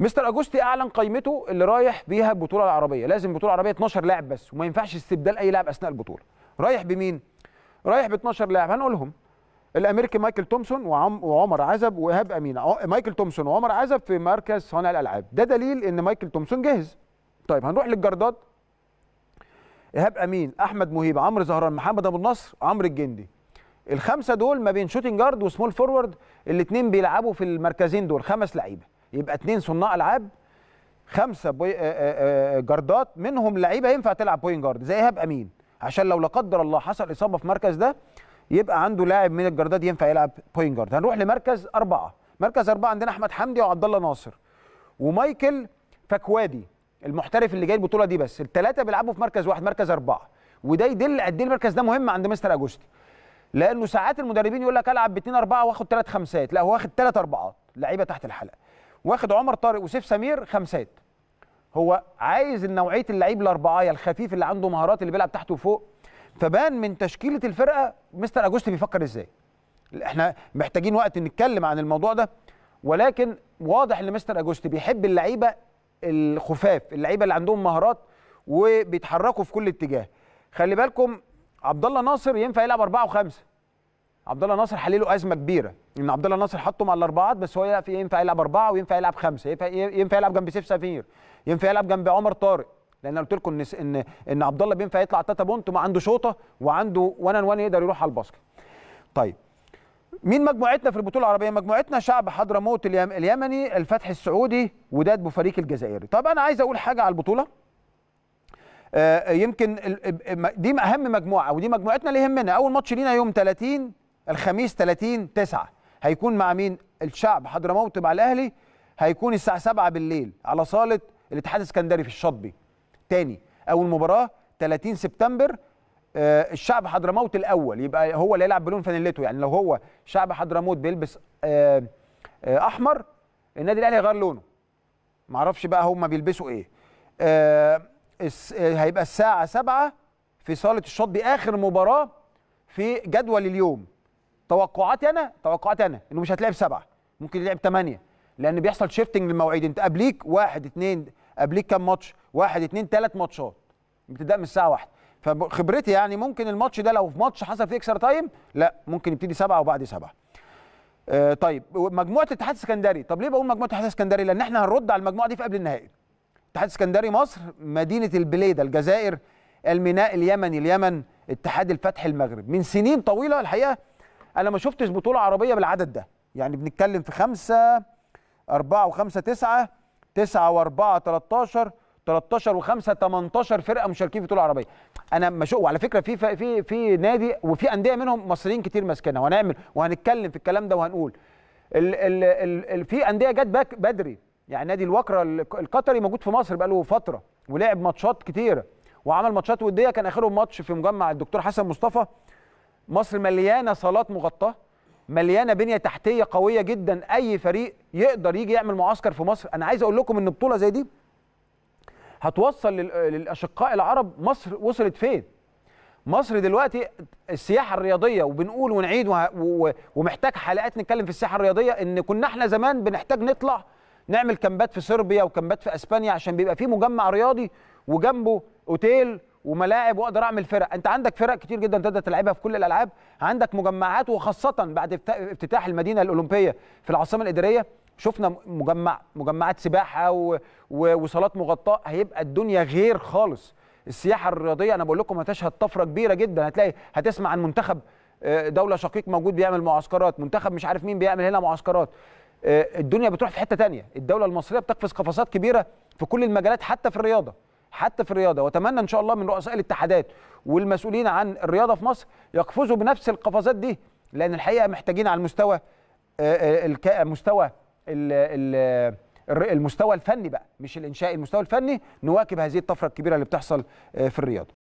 مستر اجوستي اعلن قيمته اللي رايح بيها البطوله العربيه لازم البطوله العربيه 12 لاعب بس وما ينفعش استبدال اي لاعب اثناء البطوله رايح بمين رايح ب 12 لاعب هنقولهم الامريكي مايكل تومسون وعمر عزب وايهاب امين آه، مايكل تومسون وعمر عزب في مركز صانع الالعاب ده دليل ان مايكل تومسون جاهز طيب هنروح للجرداد ايهاب امين احمد مهيب عمرو زهران محمد ابو النصر عمرو الجندي الخمسه دول ما بين شوتنج جارد وسمول فورورد الاثنين بيلعبوا في المركزين دول خمس لعيبه يبقى اثنين صناع العاب خمسه بوي... آه، آه، آه، جاردات منهم لعيبه ينفع تلعب بوينت جارد زي ايهاب امين عشان لو لا قدر الله حصل اصابه في مركز ده يبقى عنده لاعب من الجاردات ينفع يلعب بوينت جارد هنروح لمركز اربعه مركز اربعه عندنا احمد حمدي وعبد الله ناصر ومايكل فكوادي المحترف اللي جاي البطوله دي بس الثلاثه بيلعبوا في مركز واحد مركز اربعه وده يدل قد ايه المركز ده مهم عند مستر اجوستي لانه ساعات المدربين يقول لك العب باتنين اربعه واخد ثلاث خمسات لا هو واخد ثلاث اربعات لعيبه تحت الحلقه واخد عمر طارق وسيف سمير خمسات هو عايز النوعية اللعيب الاربعايه الخفيف اللي عنده مهارات اللي بيلعب تحت وفوق فبان من تشكيله الفرقه مستر اجوستي بيفكر ازاي احنا محتاجين وقت نتكلم عن الموضوع ده ولكن واضح ان مستر اجوستي بيحب اللعيبه الخفاف اللعيبه اللي عندهم مهارات وبيتحركوا في كل اتجاه خلي بالكم عبد الله ناصر ينفع يلعب 4 و5 عبد الله ناصر حليله ازمه كبيره ان عبد الله ناصر حطه مع الاربعات بس هو في ينفع يلعب اربعه وينفع يلعب خمسه ينفع يلعب جنب سيف سفير ينفع يلعب جنب عمر طارق لان قلت لكم ان ان ان عبد الله بينفع يطلع تاتا بونت ما عنده شوطه وعنده وان وان يقدر يروح على الباسكت طيب مين مجموعتنا في البطوله العربيه مجموعتنا شعب حضرموت اليمني الفتح السعودي وداد بوفريق الجزائري طب انا عايز اقول حاجه على البطوله آه، يمكن دي اهم مجموعه ودي مجموعتنا اللي يهمنا اول ماتش لينا يوم 30 الخميس 30 9 هيكون مع مين الشعب حضرموت مع الاهلي هيكون الساعه 7 بالليل على صاله الاتحاد السكندري في الشاطبي تاني اول مباراه 30 سبتمبر آه الشعب حضرموت الاول يبقى هو اللي يلعب بلون فانيلته يعني لو هو شعب حضرموت بيلبس آه آه احمر النادي الاهلي هيغير لونه معرفش بقى هما بيلبسوا ايه آه, آه، هيبقى الساعه 7 في صاله الشاطبي اخر مباراه في جدول اليوم توقعاتي انا توقعاتي انا انه مش هتلعب سبعه ممكن يلعب ثمانيه لان بيحصل شيفتنج للمواعيد انت قبليك واحد اثنين قبليك كام ماتش واحد اثنين ثلاث ماتشات ابتداء من الساعه واحد فخبرتي يعني ممكن الماتش ده لو في ماتش حصل فيه اكسترا تايم لا ممكن يبتدي سبعه وبعد سبعه آه طيب مجموعه الاتحاد السكندري طب ليه بقول مجموعه الاتحاد السكندري لان احنا هنرد على المجموعه دي في قبل النهائي اتحاد السكندري مصر مدينه البليده الجزائر الميناء اليمني اليمن اتحاد الفتح المغرب من سنين طويله الحقيقه انا ما شفتش بطوله عربيه بالعدد ده يعني بنتكلم في 5 4 و5 9 9 و4 13 13 و5 18 فرقة مشاركين في بطولة عربية أنا ما شو وعلى فكرة في في في نادي وفي أندية منهم مصريين كتير ماسكينها وهنعمل وهنتكلم في الكلام ده وهنقول ال ال ال ال في أندية جت بدري يعني نادي الوكرة القطري موجود في مصر بقاله فترة ولعب ماتشات كتيرة وعمل ماتشات ودية كان آخرهم ماتش في مجمع الدكتور حسن مصطفى مصر مليانه صالات مغطاه مليانه بنيه تحتيه قويه جدا اي فريق يقدر يجي يعمل معسكر في مصر انا عايز اقول لكم ان بطوله زي دي هتوصل للاشقاء العرب مصر وصلت فين مصر دلوقتي السياحه الرياضيه وبنقول ونعيد ومحتاج حلقات نتكلم في السياحه الرياضيه ان كنا احنا زمان بنحتاج نطلع نعمل كامبات في صربيا وكامبات في اسبانيا عشان بيبقى في مجمع رياضي وجنبه اوتيل وملاعب واقدر اعمل فرق انت عندك فرق كتير جدا تقدر تلعبها في كل الالعاب عندك مجمعات وخاصه بعد افتتاح المدينه الاولمبيه في العاصمه الاداريه شفنا مجمع مجمعات سباحه وصالات مغطاه هيبقى الدنيا غير خالص السياحه الرياضيه انا بقول لكم هتشهد طفره كبيره جدا هتلاقي هتسمع عن منتخب آه، دوله شقيق موجود بيعمل معسكرات منتخب مش عارف مين بيعمل هنا معسكرات آه، الدنيا بتروح في حته تانية الدوله المصريه بتقفز قفزات كبيره في كل المجالات حتى في الرياضه حتى في الرياضه واتمنى ان شاء الله من رؤساء الاتحادات والمسؤولين عن الرياضه في مصر يقفزوا بنفس القفزات دي لان الحقيقه محتاجين على المستوى آه، آه، المستوى المستوى الفني بقى مش الانشائي المستوى الفني نواكب هذه الطفره الكبيره اللي بتحصل آه، في الرياضه